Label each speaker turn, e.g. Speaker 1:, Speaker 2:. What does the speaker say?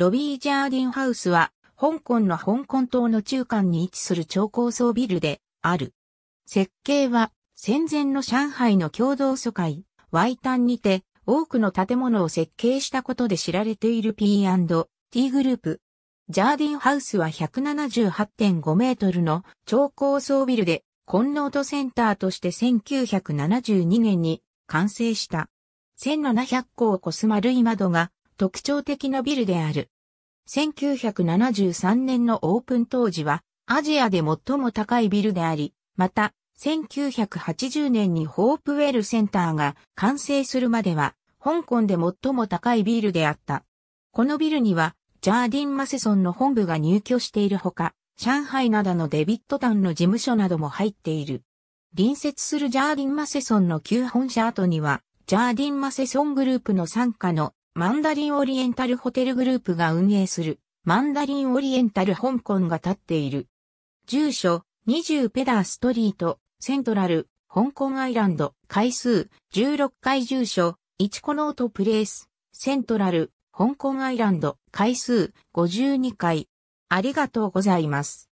Speaker 1: ロビージャーディンハウスは、香港の香港島の中間に位置する超高層ビルである。設計は、戦前の上海の共同疎開、Y ンにて、多くの建物を設計したことで知られている P&T グループ。ジャーディンハウスは178.5メートルの超高層ビルで、コンノートセンターとして1972年に完成した。1700個を超す丸い窓が特徴的なビルである。1973年のオープン当時は、アジアで最も高いビルであり、また、1980年にホープウェルセンターが完成するまでは、香港で最も高いビルであった。このビルには、ジャーディン・マセソンの本部が入居しているほか、上海などのデビットタンの事務所なども入っている。隣接するジャーディン・マセソンの旧本社跡には、ジャーディン・マセソングループの傘下のマンダリンオリエンタルホテルグループが運営する、マンダリンオリエンタル香港が立っている。住所、20ペダーストリート、セントラル、香港アイランド、回数、16回住所、1コノートプレイス、セントラル、香港アイランド、回数、52回。ありがとうございます。